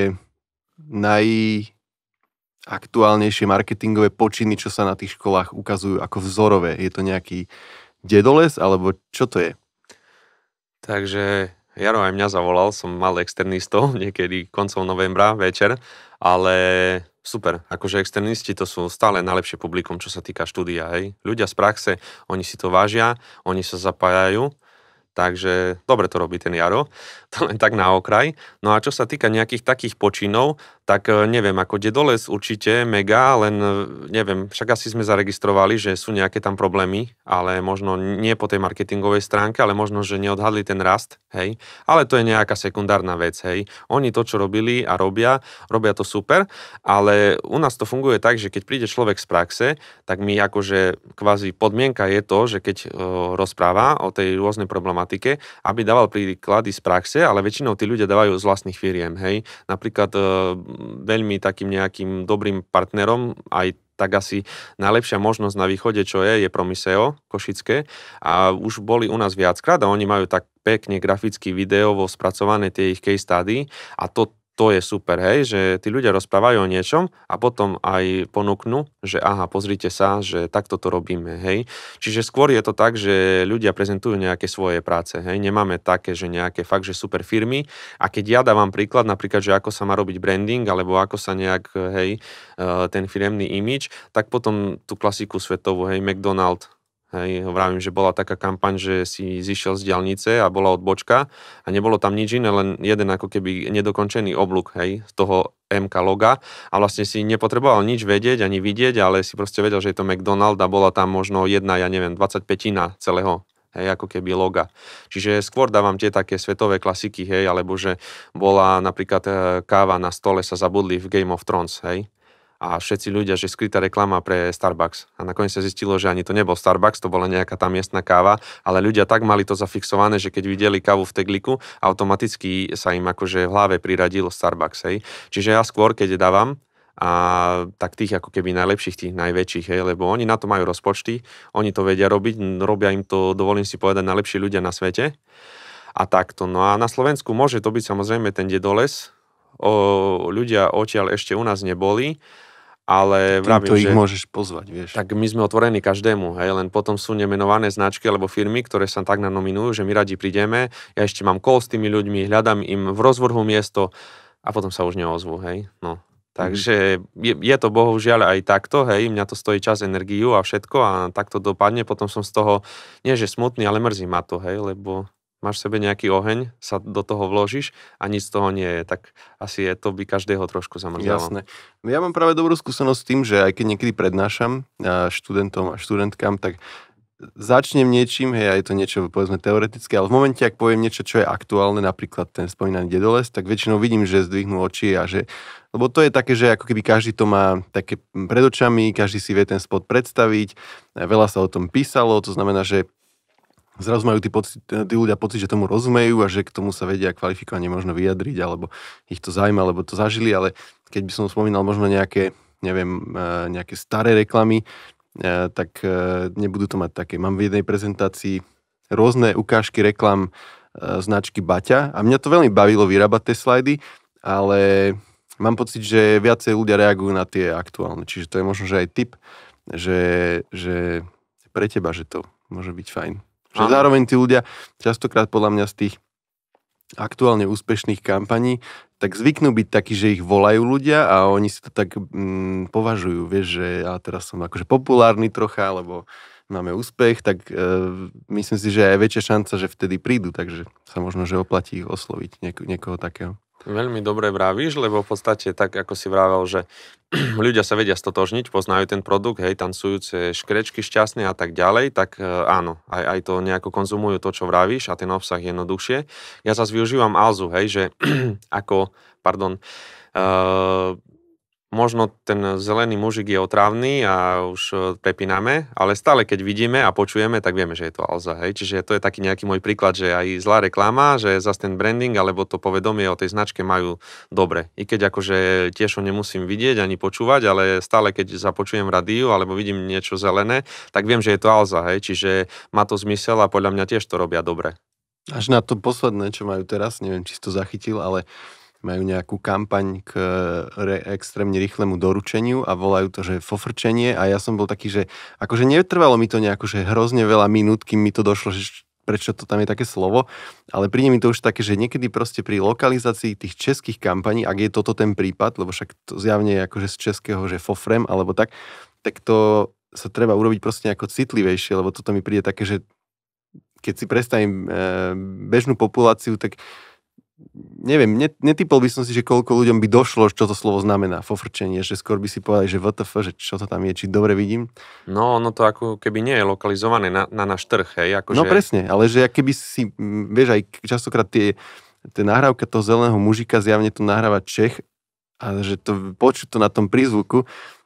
najaktuálnejšie marketingové počiny, čo sa na tých školách ukazujú ako vzorové? Je to nejaký dedoles, alebo čo to je? Takže Jaro aj mňa zavolal, som mal externistov *laughs* niekedy koncom novembra večer, ale super. Akože externisti to sú stále najlepšie publikum, čo sa týka štúdia. Hej. Ľudia z praxe, oni si to vážia, oni sa zapájajú, takže dobre to robí ten Jaro, *laughs* to len tak na okraj. No a čo sa týka nejakých takých počinov, tak e, neviem, ako Dedoles určite, mega, len e, neviem, však asi sme zaregistrovali, že sú nejaké tam problémy, ale možno nie po tej marketingovej stránke, ale možno, že neodhadli ten rast, hej. Ale to je nejaká sekundárna vec, hej. Oni to, čo robili a robia, robia to super, ale u nás to funguje tak, že keď príde človek z praxe, tak mi akože kvázi podmienka je to, že keď e, rozpráva o tej rôznej problematike, aby dával príklady z praxe, ale väčšinou tí ľudia dávajú z vlastných firiem, hej. Napríklad veľmi takým nejakým dobrým partnerom, aj tak asi najlepšia možnosť na východe, čo je, je Promiseo Košické a už boli u nás viackrát a oni majú tak pekne graficky videovo spracované tie ich case study a to to je super, hej, že tí ľudia rozprávajú o niečom a potom aj ponúknú, že aha, pozrite sa, že takto to robíme, hej. Čiže skôr je to tak, že ľudia prezentujú nejaké svoje práce, hej, nemáme také, že nejaké fakt, že super firmy a keď ja dávam príklad, napríklad, že ako sa má robiť branding alebo ako sa nejak, hej, eh, ten firemný imič, tak potom tú klasiku svetovú, hej, McDonald, Hej, vravím, že bola taká kampaň, že si zišiel z diálnice a bola odbočka a nebolo tam nič iné, len jeden ako keby nedokončený oblúk hej, z toho MK loga a vlastne si nepotreboval nič vedieť ani vidieť, ale si proste vedel, že je to McDonald a bola tam možno jedna, ja neviem, 25 celého hej, ako keby loga. Čiže skôr dávam tie také svetové klasiky, hej, alebo že bola napríklad eh, káva na stole sa zabudli v Game of Thrones, hej a všetci ľudia, že skrytá reklama pre Starbucks. A nakoniec sa zistilo, že ani to nebol Starbucks, to bola nejaká tá miestna káva, ale ľudia tak mali to zafixované, že keď videli kávu v tegliku, automaticky sa im akože v hlave priradilo Starbucks. Hej. Čiže ja skôr, keď dávam, a tak tých ako keby najlepších, tých najväčších, hej, lebo oni na to majú rozpočty, oni to vedia robiť, robia im to, dovolím si povedať, najlepší ľudia na svete a takto. No a na Slovensku môže to byť samozrejme ten dedoles, o, ľudia odtiaľ ešte u nás neboli, ale vravím, to ich že, môžeš pozvať, vieš. Tak my sme otvorení každému, hej, len potom sú nemenované značky alebo firmy, ktoré sa tak nanominujú, že my radi prídeme, ja ešte mám kol s tými ľuďmi, hľadám im v rozvrhu miesto a potom sa už neozvu, hej, no. Mhm. Takže je, je to bohužiaľ aj takto, hej, mňa to stojí čas, energiu a všetko a takto dopadne, potom som z toho, nie že smutný, ale mrzí ma to, hej, lebo máš v sebe nejaký oheň, sa do toho vložíš a nič z toho nie je. Tak asi je to by každého trošku zamrzalo. Jasné. Ja mám práve dobrú skúsenosť s tým, že aj keď niekedy prednášam študentom a študentkám, tak začnem niečím, hej, aj to niečo povedzme teoretické, ale v momente, ak poviem niečo, čo je aktuálne, napríklad ten spomínaný dedoles, tak väčšinou vidím, že zdvihnú oči a že, lebo to je také, že ako keby každý to má také pred očami, každý si vie ten spot predstaviť, veľa sa o tom písalo, to znamená, že zrazu majú tí, poci- tí ľudia pocit, že tomu rozumejú a že k tomu sa vedia kvalifikovane možno vyjadriť, alebo ich to zaujíma, alebo to zažili, ale keď by som spomínal možno nejaké, neviem, e, nejaké staré reklamy, e, tak e, nebudú to mať také. Mám v jednej prezentácii rôzne ukážky reklam značky Baťa a mňa to veľmi bavilo vyrábať tie slajdy, ale mám pocit, že viacej ľudia reagujú na tie aktuálne, čiže to je možno, že aj tip, že, že pre teba, že to môže byť fajn. Že zároveň tí ľudia častokrát podľa mňa z tých aktuálne úspešných kampaní, tak zvyknú byť takí, že ich volajú ľudia a oni si to tak mm, považujú, vieš, že ja teraz som akože populárny trocha, alebo máme úspech, tak e, myslím si, že je väčšia šanca, že vtedy prídu, takže sa možno, že oplatí osloviť nieko- niekoho takého. Veľmi dobre vravíš, lebo v podstate tak, ako si vravel, že *clears throat* ľudia sa vedia stotožniť, poznajú ten produkt, hej, tancujúce škrečky šťastné a tak ďalej, tak e, áno, aj, aj to nejako konzumujú to, čo vravíš a ten obsah jednoduchšie. Ja zase využívam Alzu, hej, že *clears throat* ako, pardon, uh, možno ten zelený mužik je otrávny a už e, prepíname, ale stále keď vidíme a počujeme, tak vieme, že je to Alza. Hej? Čiže to je taký nejaký môj príklad, že aj zlá reklama, že zase ten branding alebo to povedomie o tej značke majú dobre. I keď akože tiež ho nemusím vidieť ani počúvať, ale stále keď započujem rádiu alebo vidím niečo zelené, tak viem, že je to Alza. Hej? Čiže má to zmysel a podľa mňa tiež to robia dobre. Až na to posledné, čo majú teraz, neviem, či si to zachytil, ale majú nejakú kampaň k e, re, extrémne rýchlemu doručeniu a volajú to, že fofrčenie a ja som bol taký, že akože netrvalo mi to nejako, že hrozne veľa minút, kým mi to došlo, že prečo to tam je také slovo, ale príde mi to už také, že niekedy proste pri lokalizácii tých českých kampaní, ak je toto ten prípad, lebo však to zjavne je akože z českého, že fofrem alebo tak, tak to sa treba urobiť proste nejako citlivejšie, lebo toto mi príde také, že keď si predstavím e, bežnú populáciu, tak neviem, netypol by som si, že koľko ľuďom by došlo, čo to slovo znamená, fofrčenie, že skôr by si povedali, že WTF, že čo to tam je, či dobre vidím. No, ono to ako keby nie je lokalizované na, na náš trh, hej. akože... no presne, ale že keby si, mm, vieš, aj častokrát tie, tie nahrávka toho zeleného mužika zjavne tu nahráva Čech a že to počuť to na tom prízvuku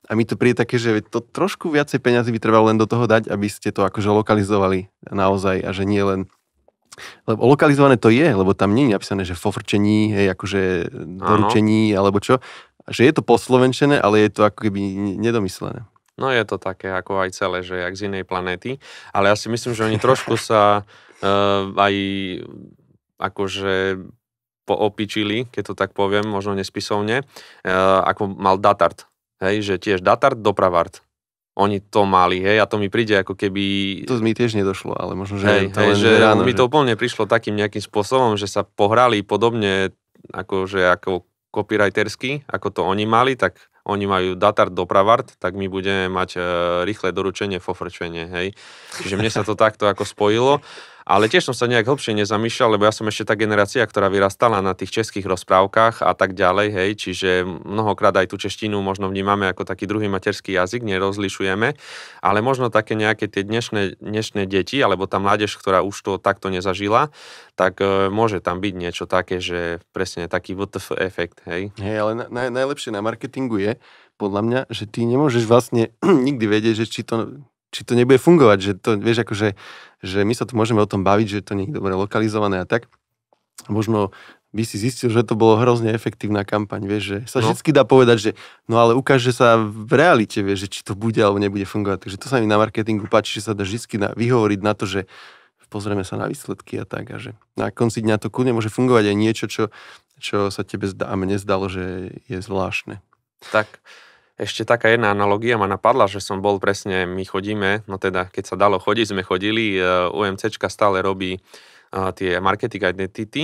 a mi to príde také, že to trošku viacej peňazí by trebalo len do toho dať, aby ste to akože lokalizovali naozaj a že nie len lebo lokalizované to je, lebo tam nie je napísané, že fofrčení, hej, akože doručení, ano. alebo čo. Že je to poslovenčené, ale je to ako keby nedomyslené. No je to také ako aj celé, že jak z inej planéty. Ale ja si myslím, že oni trošku sa uh, *laughs* aj akože poopičili, keď to tak poviem, možno nespisovne, uh, ako mal datart. Hej, že tiež datart Dopravart oni to mali, hej, a to mi príde ako keby... To mi tiež nedošlo, ale možno, že... Hej, to hej, že ráno, mi že... to úplne prišlo takým nejakým spôsobom, že sa pohrali podobne ako, že ako copywritersky, ako to oni mali, tak oni majú do pravart, tak my budeme mať e, rýchle doručenie, fofrčenie, hej. Čiže mne sa to takto ako spojilo ale tiež som sa nejak hlbšie nezamýšľal, lebo ja som ešte tá generácia, ktorá vyrastala na tých českých rozprávkach a tak ďalej, hej, čiže mnohokrát aj tú češtinu možno vnímame ako taký druhý materský jazyk, nerozlišujeme, ale možno také nejaké tie dnešné, dnešné deti, alebo tá mládež, ktorá už to takto nezažila, tak e, môže tam byť niečo také, že presne taký WTF efekt, hej. Hej, ale na, na, najlepšie na marketingu je, podľa mňa, že ty nemôžeš vlastne *clears throat* nikdy vedieť, že či to či to nebude fungovať, že to, vieš, akože, že my sa tu môžeme o tom baviť, že to nie je dobre lokalizované a tak. Možno by si zistil, že to bolo hrozne efektívna kampaň, vieš, že sa no. všetky dá povedať, že no ale ukáže sa v realite, vieš, že či to bude alebo nebude fungovať. Takže to sa mi na marketingu páči, že sa dá vždy na, vyhovoriť na to, že pozrieme sa na výsledky a tak a že na konci dňa to kľudne môže fungovať aj niečo, čo, čo sa tebe zdá a mne zdalo, že je zvláštne. Tak, ešte taká jedna analogia ma napadla, že som bol presne, my chodíme, no teda keď sa dalo chodiť, sme chodili, e, UMCčka stále robí e, tie marketing identity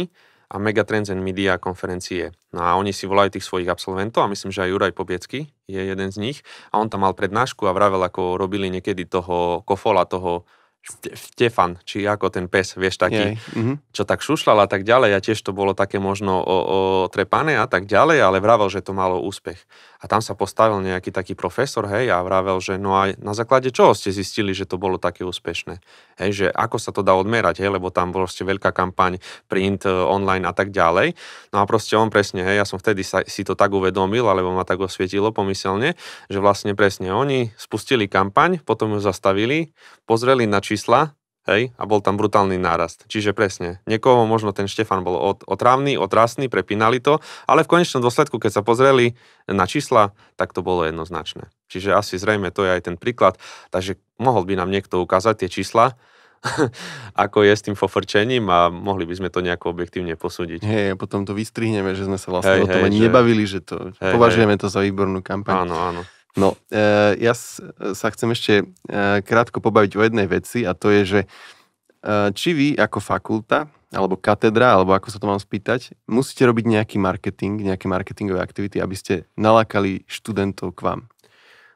a Megatrends and Media konferencie. No a oni si volajú tých svojich absolventov a myslím, že aj Juraj Pobiecky je jeden z nich a on tam mal prednášku a vravel, ako robili niekedy toho kofola, toho Štefan, či ako ten pes, vieš, taký, Jej. Mhm. čo tak šušľal a tak ďalej a tiež to bolo také možno o, o, trepané a tak ďalej, ale vravel, že to malo úspech. A tam sa postavil nejaký taký profesor, hej, a vravel, že no aj na základe čoho ste zistili, že to bolo také úspešné? Hej, že ako sa to dá odmerať, hej, lebo tam bolo ste veľká kampaň, print, e, online a tak ďalej. No a proste on presne, hej, ja som vtedy sa, si to tak uvedomil, alebo ma tak osvietilo pomyselne, že vlastne presne oni spustili kampaň, potom ju zastavili, pozreli na či čísla, hej, a bol tam brutálny nárast. Čiže presne, niekoho možno ten Štefan bol od, otrávny, otrasný, prepínali to, ale v konečnom dôsledku, keď sa pozreli na čísla, tak to bolo jednoznačné. Čiže asi zrejme to je aj ten príklad, takže mohol by nám niekto ukázať tie čísla, *laughs* ako je s tým fofrčením a mohli by sme to nejako objektívne posúdiť. Hej, a potom to vystrihneme, že sme sa vlastne hej, o tom hej, nebavili, že, že to hej, považujeme hej. to za výbornú kampaň. Áno, áno. No, e, ja sa chcem ešte e, krátko pobaviť o jednej veci a to je, že e, či vy ako fakulta, alebo katedra, alebo ako sa to mám spýtať, musíte robiť nejaký marketing, nejaké marketingové aktivity, aby ste nalákali študentov k vám.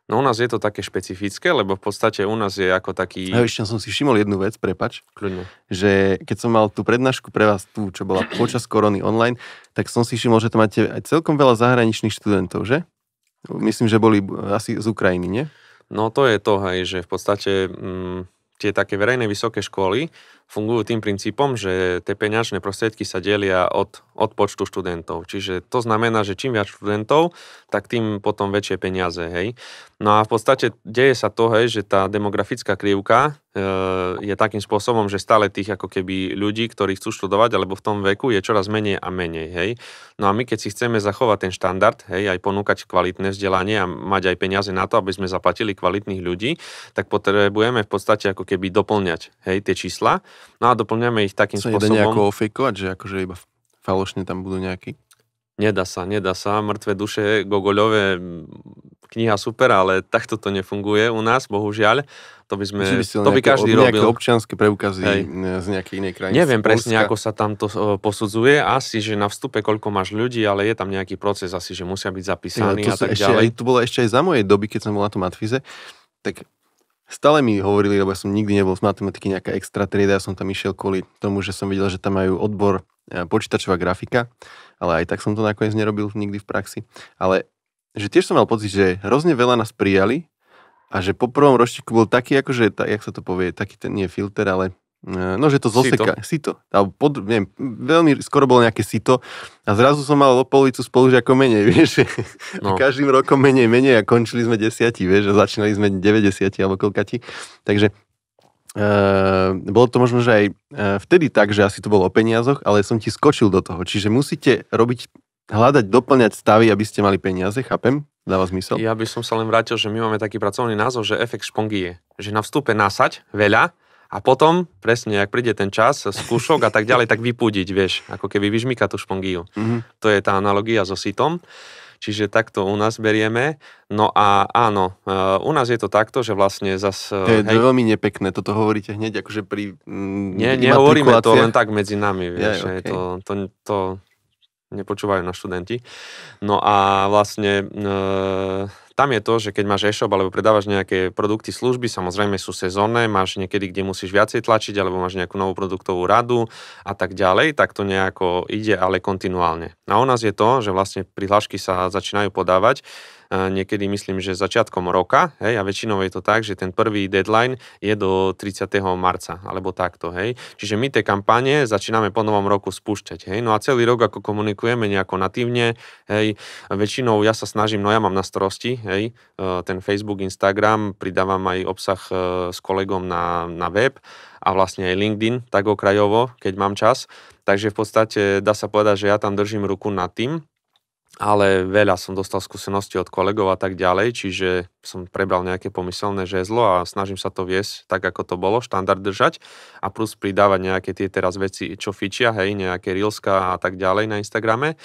No u nás je to také špecifické, lebo v podstate u nás je ako taký... A ešte som si všimol jednu vec, prepač. Kľudne. Že keď som mal tú prednášku pre vás tu, čo bola počas korony online, tak som si všimol, že to máte aj celkom veľa zahraničných študentov, že? Myslím, že boli eh, asi z Ukrajiny, nie? No to je to, hej, že v podstate m, mm, tie také verejné vysoké školy fungujú tým princípom, že tie peňažné prostriedky sa delia od, od počtu študentov. Čiže to znamená, že čím viac študentov, tak tým potom väčšie peniaze. Hej. No a v podstate deje sa to, hej, že tá demografická krivka e, je takým spôsobom, že stále tých ako keby ľudí, ktorí chcú študovať alebo v tom veku je čoraz menej a menej. Hej. No a my keď si chceme zachovať ten štandard, hej, aj ponúkať kvalitné vzdelanie a mať aj peniaze na to, aby sme zaplatili kvalitných ľudí, tak potrebujeme v podstate ako keby doplňať hej, tie čísla No a doplňame ich takým Co spôsobom. Sa nejako ofejkovať, že akože iba falošne tam budú nejakí? Nedá sa, nedá sa. Mŕtve duše, Gogoľové, kniha super, ale takto to nefunguje u nás, bohužiaľ. To by, sme, to by každý ob, robil. občianske preukazy Hej. z nejakej inej krajiny. Neviem presne, ako sa tam to posudzuje. Asi, že na vstupe koľko máš ľudí, ale je tam nejaký proces asi, že musia byť zapísaní ja, to a tak ešte, ďalej. Aj, tu bolo ešte aj za mojej doby, keď som bol na tom Matfize, tak Stále mi hovorili, lebo ja som nikdy nebol z matematiky nejaká extra trieda, ja som tam išiel kvôli tomu, že som videl, že tam majú odbor e, počítačová grafika, ale aj tak som to nakoniec nerobil nikdy v praxi. Ale že tiež som mal pocit, že hrozne veľa nás prijali a že po prvom ročníku bol taký, akože, tak, jak sa to povie, taký ten, nie filter, ale E, no, že to zoseka. Sito. sito. Pod, neviem, veľmi skoro bolo nejaké sito a zrazu som mal o polovicu spolužiakov menej, *laughs* vieš. No. Každým rokom menej, menej a končili sme desiatí, vieš, a začínali sme 90 alebo koľkati. Takže e, bolo to možno, že aj e, vtedy tak, že asi to bolo o peniazoch, ale som ti skočil do toho. Čiže musíte robiť, hľadať, doplňať stavy, aby ste mali peniaze, chápem? Dáva zmysel? Ja by som sa len vrátil, že my máme taký pracovný názov, že efekt špongie. Že na vstupe nasať veľa, a potom, presne, ak príde ten čas, skúšok a tak ďalej, tak vypudiť, vieš, ako keby vyžmyka tú špongiu. Mm-hmm. To je tá analogia so sitom. Čiže takto u nás berieme. No a áno, e, u nás je to takto, že vlastne zas... E, to je hej, veľmi nepekné, toto hovoríte hneď akože pri... M, mm, nie, nehovoríme to len tak medzi nami, vieš, yeah, okay. to, to, to nepočúvajú na študenti. No a vlastne... E, tam je to, že keď máš e-shop alebo predávaš nejaké produkty, služby, samozrejme sú sezónne, máš niekedy, kde musíš viacej tlačiť alebo máš nejakú novú produktovú radu a tak ďalej, tak to nejako ide, ale kontinuálne. A u nás je to, že vlastne prihlášky sa začínajú podávať niekedy myslím, že začiatkom roka, hej, a väčšinou je to tak, že ten prvý deadline je do 30. marca, alebo takto, hej. Čiže my tie kampanie začíname po novom roku spúšťať, hej. No a celý rok, ako komunikujeme nejako natívne, hej, väčšinou ja sa snažím, no ja mám na starosti, hej, e, ten Facebook, Instagram, pridávam aj obsah e, s kolegom na, na web a vlastne aj LinkedIn, tak okrajovo, keď mám čas. Takže v podstate dá sa povedať, že ja tam držím ruku nad tým, ale veľa som dostal skúseností od kolegov a tak ďalej, čiže som prebral nejaké pomyselné žezlo a snažím sa to viesť tak, ako to bolo, štandard držať a plus pridávať nejaké tie teraz veci, čo fičia, hej, nejaké reelska a tak ďalej na Instagrame.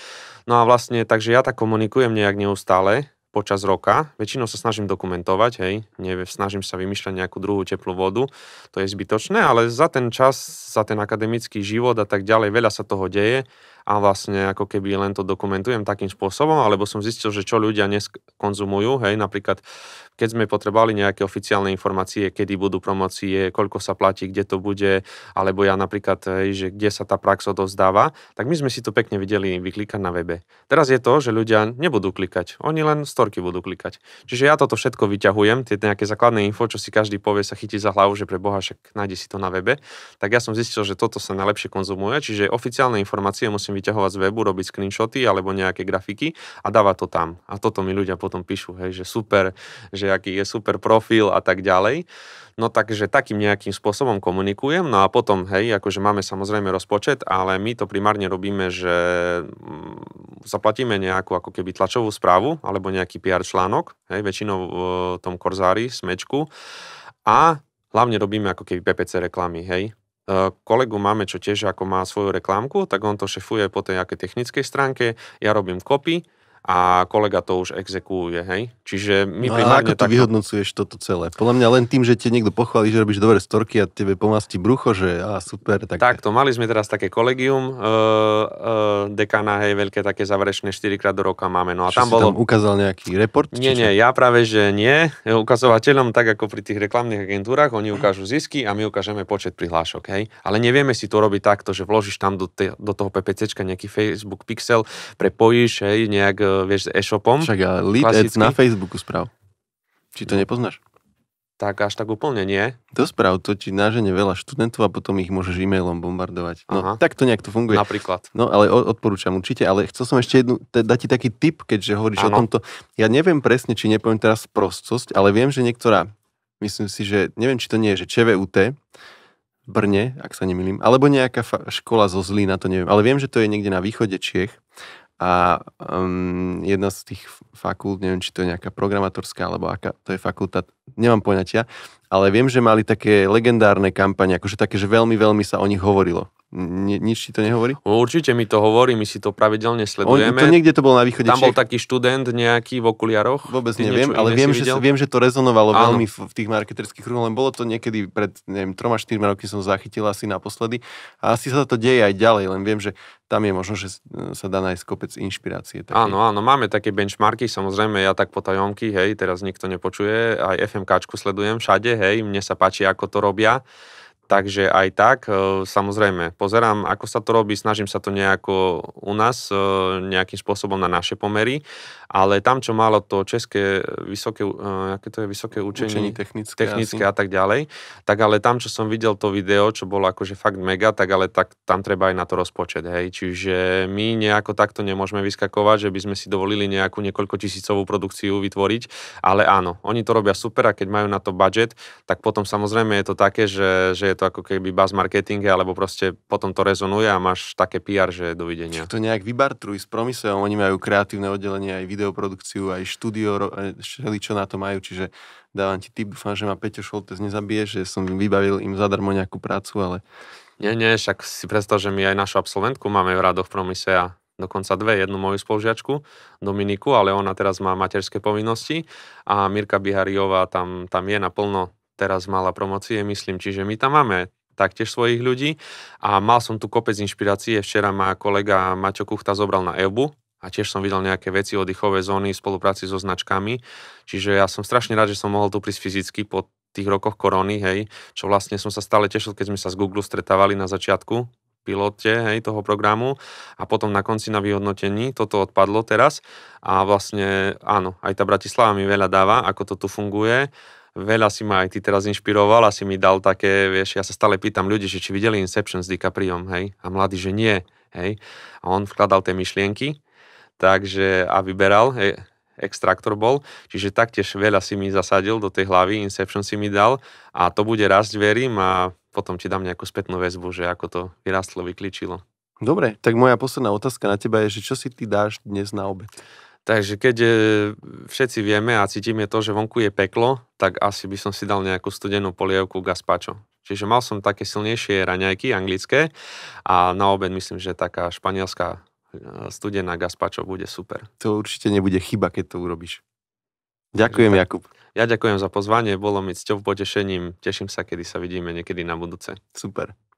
No a vlastne, takže ja tak komunikujem nejak neustále, počas roka. Väčšinou sa snažím dokumentovať, hej, neviem, snažím sa vymýšľať nejakú druhú teplú vodu, to je zbytočné, ale za ten čas, za ten akademický život a tak ďalej, veľa sa toho deje a vlastne ako keby len to dokumentujem takým spôsobom, alebo som zistil, že čo ľudia dnes konzumujú, hej, napríklad keď sme potrebovali nejaké oficiálne informácie, kedy budú promocie, koľko sa platí, kde to bude, alebo ja napríklad, hej, že kde sa tá prax odozdáva, tak my sme si to pekne videli vyklikať na webe. Teraz je to, že ľudia nebudú klikať, oni len storky budú klikať. Čiže ja toto všetko vyťahujem, tie nejaké základné info, čo si každý povie, sa chytí za hlavu, že pre Boha však nájde si to na webe, tak ja som zistil, že toto sa najlepšie konzumuje, čiže oficiálne informácie musím začnem vyťahovať z webu, robiť screenshoty alebo nejaké grafiky a dáva to tam. A toto mi ľudia potom píšu, hej, že super, že aký je super profil a tak ďalej. No takže takým nejakým spôsobom komunikujem, no a potom, hej, akože máme samozrejme rozpočet, ale my to primárne robíme, že mm, zaplatíme nejakú ako keby tlačovú správu alebo nejaký PR článok, hej, väčšinou v tom Korzári, smečku a hlavne robíme ako keby PPC reklamy, hej, Eh, kolegu máme, čo tiež ako má svoju reklámku, tak on to šefuje po tej aké technickej stránke, ja robím kopy, a kolega to už exekuje, hej? Čiže my no a ako to takto... vyhodnocuješ toto celé? Podľa mňa len tým, že ti niekto pochváli, že robíš dobré storky a tebe pomastí brucho, že a super. Tak... Takto, mali sme teraz také kolegium uh, uh, dekana, hej, veľké také záverečné 4 krát do roka máme. No a Čo tam bolo... tam ukázal nejaký report? Nie, nie, ja práve, že nie. Ukazovateľom, tak ako pri tých reklamných agentúrach, oni ukážu zisky a my ukážeme počet prihlášok, hej? Ale nevieme si to robiť takto, že vložíš tam do, te, do toho PPCčka nejaký Facebook pixel, prepojíš, hej, nejak eh, E, vieš, e-shopom. Však ja lead klasicky. ads na Facebooku správ. Či to no. nepoznáš? Tak až tak úplne nie. To sprav, to ti nážene veľa študentov a potom ich môžeš e-mailom bombardovať. No, Aha. tak to nejak to funguje. Napríklad. No, ale odporúčam určite, ale chcel som ešte jednu, te, dať ti taký tip, keďže hovoríš ano. o tomto. Ja neviem presne, či nepoviem teraz prostosť, ale viem, že niektorá, myslím si, že neviem, či to nie je, že ČVUT, Brne, ak sa nemýlim, alebo nejaká fa- škola zo Zlína, to neviem, ale viem, že to je niekde na východe Čiech a um, jedna z tých fakult, neviem, či to je nejaká programátorská alebo aká, to je fakulta, nemám poňatia, ale viem, že mali také legendárne kampane, akože také, že veľmi, veľmi sa o nich hovorilo. Ni, nič ti to nehovorí? No, určite mi to hovorí, my si to pravidelne sledujeme. On, to niekde to bolo na východe Tam Čech. bol taký študent nejaký v okuliaroch. Vôbec neviem, ale viem že, viem, že to rezonovalo Áno. veľmi v, v tých marketerských kruhoch, len bolo to niekedy pred, neviem, troma, štyrmi roky som zachytil asi naposledy. A asi sa to deje aj ďalej, len viem, že tam je možno, že sa dá nájsť kopec inšpirácie. Také. Áno, áno, máme také benchmarky, samozrejme, ja tak po tajomky, hej, teraz nikto nepočuje, aj FMKčku sledujem všade, hej, mne sa páči, ako to robia. Takže aj tak, e, samozrejme, pozerám, ako sa to robí, snažím sa to nejako u nás, e, nejakým spôsobom na naše pomery ale tam, čo malo to české e, vysoké, e, aké to je vysoké učenie, učenie technické, technické a tak ďalej, tak ale tam, čo som videl to video, čo bolo akože fakt mega, tak ale tak tam treba aj na to rozpočet, hej, čiže my nejako takto nemôžeme vyskakovať, že by sme si dovolili nejakú niekoľko tisícovú produkciu vytvoriť, ale áno, oni to robia super a keď majú na to budget, tak potom samozrejme je to také, že, že je to ako keby buzz marketing, alebo proste potom to rezonuje a máš také PR, že dovidenia. Čiže to nejak vybartruj s promyslom, oni majú kreatívne oddelenie aj video videoprodukciu, aj štúdio, všeli čo na to majú, čiže dávam ti tip, dúfam, že ma Peťo Šoltes nezabije, že som vybavil im zadarmo nejakú prácu, ale... Nie, nie, však si predstav, že my aj našu absolventku máme v rádoch Promise a dokonca dve, jednu moju spolužiačku, Dominiku, ale ona teraz má materské povinnosti a Mirka Bihariová tam, tam je naplno, teraz mala promocie, myslím, čiže my tam máme taktiež svojich ľudí a mal som tu kopec inšpirácie. Včera ma kolega Maťo Kuchta zobral na EBU, a tiež som videl nejaké veci oddychové zóny v spolupráci so značkami. Čiže ja som strašne rád, že som mohol tu prísť fyzicky po tých rokoch korony, hej, čo vlastne som sa stále tešil, keď sme sa z Google stretávali na začiatku pilote hej, toho programu a potom na konci na vyhodnotení toto odpadlo teraz a vlastne áno, aj tá Bratislava mi veľa dáva, ako to tu funguje veľa si ma aj ty teraz inšpiroval a si mi dal také, vieš, ja sa stále pýtam ľudí, že či videli Inception s DiCapriom, hej, a mladý, že nie, hej, a on vkladal tie myšlienky takže a vyberal, hej, extraktor bol, čiže taktiež veľa si mi zasadil do tej hlavy, Inception si mi dal a to bude rásť, verím a potom ti dám nejakú spätnú väzbu, že ako to vyrastlo, vykličilo. Dobre, tak moja posledná otázka na teba je, že čo si ty dáš dnes na obed? Takže keď e, všetci vieme a cítime to, že vonku je peklo, tak asi by som si dal nejakú studenú polievku gazpacho. Čiže mal som také silnejšie raňajky anglické a na obed myslím, že taká španielská studená gazpačo bude super. To určite nebude chyba, keď to urobíš. Ďakujem, tak, Jakub. Ja ďakujem za pozvanie, bolo mi cťou potešením. Teším sa, kedy sa vidíme niekedy na budúce. Super.